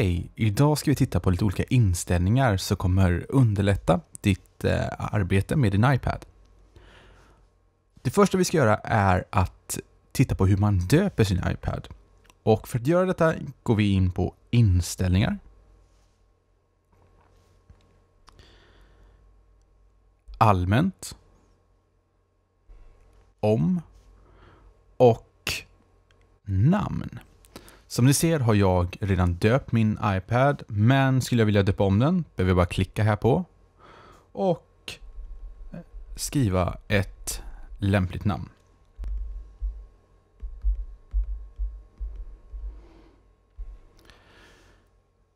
Hej! Idag ska vi titta på lite olika inställningar som kommer underlätta ditt eh, arbete med din iPad. Det första vi ska göra är att titta på hur man döper sin iPad. Och för att göra detta går vi in på Inställningar. Allmänt. Om. Och namn. Som ni ser har jag redan döpt min iPad, men skulle jag vilja döpa om den behöver jag bara klicka här på och eh, skriva ett lämpligt namn.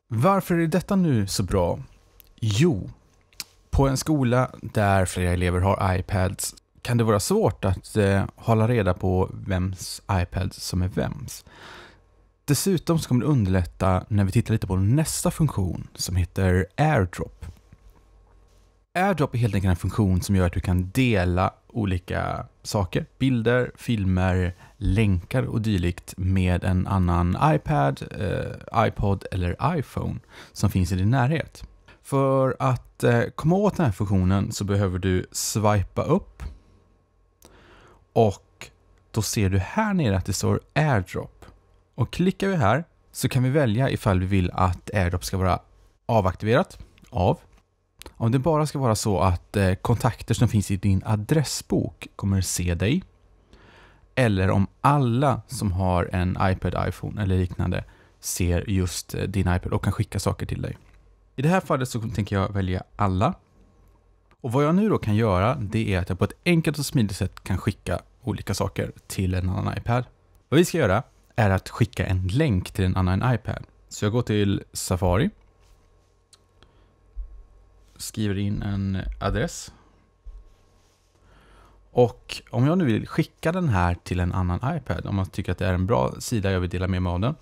Varför är detta nu så bra? Jo, på en skola där flera elever har iPads kan det vara svårt att eh, hålla reda på vems iPad som är vems. Dessutom så kommer det underlätta när vi tittar lite på nästa funktion som heter AirDrop. AirDrop är helt enkelt en funktion som gör att du kan dela olika saker, bilder, filmer, länkar och dylikt med en annan iPad, eh, iPod eller iPhone som finns i din närhet. För att eh, komma åt den här funktionen så behöver du swipa upp och då ser du här nere att det står AirDrop. Och klickar vi här så kan vi välja ifall vi vill att AirDrop ska vara avaktiverat, av. Om det bara ska vara så att eh, kontakter som finns i din adressbok kommer se dig. Eller om alla som har en iPad, iPhone eller liknande ser just eh, din iPad och kan skicka saker till dig. I det här fallet så tänker jag välja alla. Och Vad jag nu då kan göra det är att jag på ett enkelt och smidigt sätt kan skicka olika saker till en annan iPad. Vad vi ska göra är att skicka en länk till en annan iPad. Så jag går till Safari. Skriver in en adress. Och om jag nu vill skicka den här till en annan iPad, om man tycker att det är en bra sida jag vill dela med mig av den,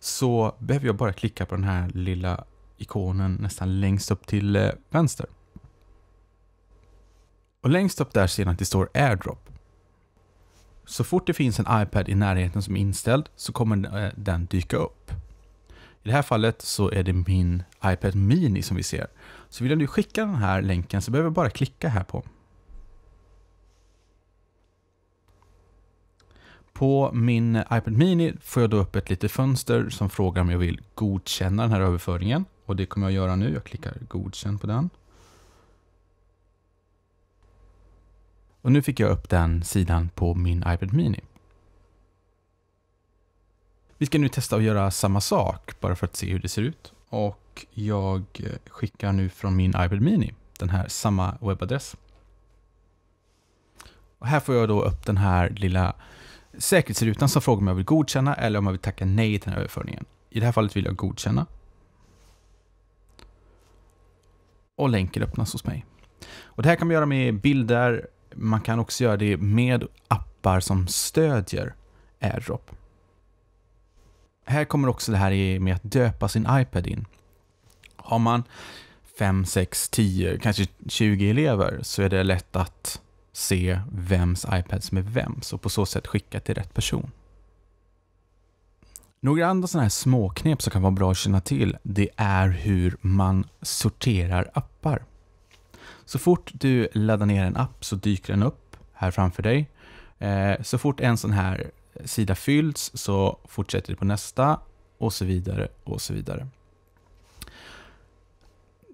så behöver jag bara klicka på den här lilla ikonen nästan längst upp till eh, vänster. Och längst upp där ser ni att det står AirDrop. Så fort det finns en iPad i närheten som är inställd så kommer eh, den dyka upp. I det här fallet så är det min iPad Mini som vi ser. Så vill nu skicka den här länken så behöver jag bara klicka här på. På min iPad Mini får jag då upp ett litet fönster som frågar om jag vill godkänna den här överföringen. Och det kommer jag göra nu. Jag klickar godkänn på den. Och nu fick jag upp den sidan på min iPad Mini. Vi ska nu testa att göra samma sak bara för att se hur det ser ut. Och jag skickar nu från min iPad Mini den här samma webbadress. Och här får jag då upp den här lilla säkerhetsrutan som frågar om jag vill godkänna eller om jag vill tacka nej till den här överföringen. I det här fallet vill jag godkänna. Och länken öppnas hos mig. Och det här kan man göra med bilder, man kan också göra det med appar som stödjer AirDrop. Här kommer också det här med att döpa sin iPad in. Har man 5, 6, 10, kanske 20 elever så är det lätt att se vems iPad som är vems och på så sätt skicka till rätt person. Några andra sådana här småknep som kan vara bra att känna till, det är hur man sorterar appar. Så fort du laddar ner en app så dyker den upp här framför dig. Eh, så fort en sån här sida fylls så fortsätter du på nästa och så vidare och så vidare.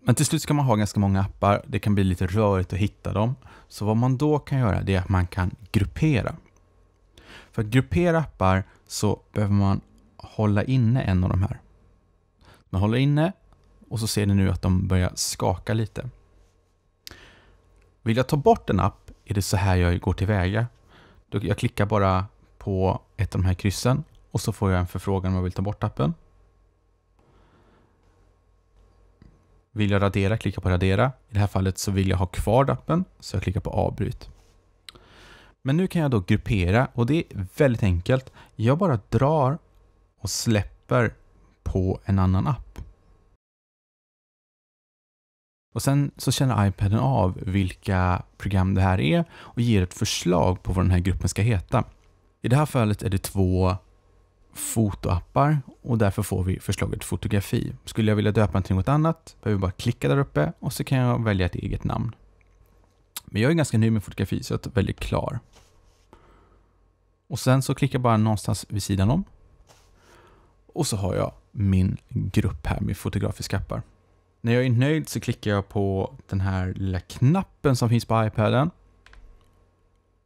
Men till slut kan man ha ganska många appar. Det kan bli lite rörigt att hitta dem. Så vad man då kan göra det är att man kan gruppera. För att gruppera appar så behöver man hålla inne en av de här. Man håller inne och så ser ni nu att de börjar skaka lite. Vill jag ta bort en app är det så här jag går tillväga. Jag klickar bara på ett av de här kryssen och så får jag en förfrågan om jag vill ta bort appen. Vill jag radera, klicka på radera. I det här fallet så vill jag ha kvar appen, så jag klickar på avbryt. Men nu kan jag då gruppera och det är väldigt enkelt. Jag bara drar och släpper på en annan app. Och Sen så känner iPaden av vilka program det här är och ger ett förslag på vad den här gruppen ska heta. I det här fallet är det två fotoappar och därför får vi förslaget fotografi. Skulle jag vilja döpa den till något annat behöver jag bara klicka där uppe och så kan jag välja ett eget namn. Men jag är ganska ny med fotografi så jag väljer klar. Och sen så klickar jag bara någonstans vid sidan om. Och så har jag min grupp här med fotografiska appar. När jag är nöjd så klickar jag på den här lilla knappen som finns på iPaden.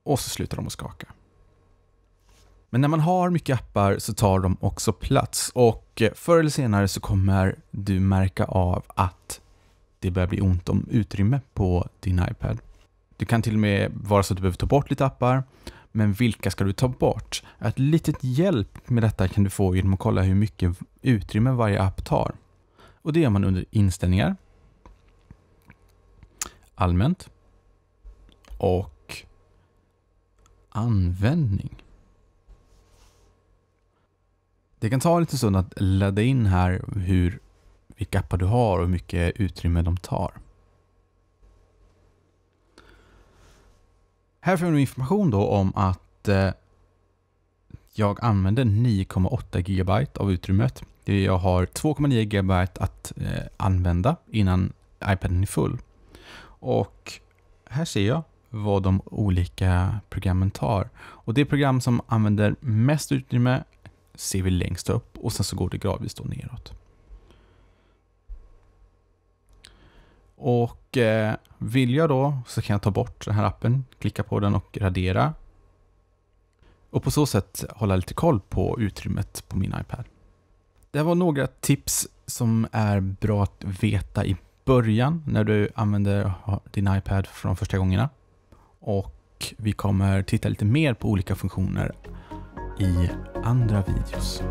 Och så slutar de att skaka. Men när man har mycket appar så tar de också plats och eh, förr eller senare så kommer du märka av att det börjar bli ont om utrymme på din iPad. Det kan till och med vara så att du behöver ta bort lite appar, men vilka ska du ta bort? Ett litet hjälp med detta kan du få genom att kolla hur mycket utrymme varje app tar. Och Det gör man under inställningar, allmänt och användning. Det kan ta lite stund att ladda in här hur, vilka appar du har och hur mycket utrymme de tar. Här får du information då om att eh, jag använder 9,8 GB av utrymmet. Jag har 2,9 GB att eh, använda innan iPaden är full. Och här ser jag vad de olika programmen tar. Och det program som använder mest utrymme ser vi längst upp och sen så går det gradvis då neråt. Och eh, vill jag då så kan jag ta bort den här appen, klicka på den och radera och på så sätt hålla lite koll på utrymmet på min iPad. Det här var några tips som är bra att veta i början när du använder din iPad från första gångerna. Och vi kommer titta lite mer på olika funktioner i andra videos.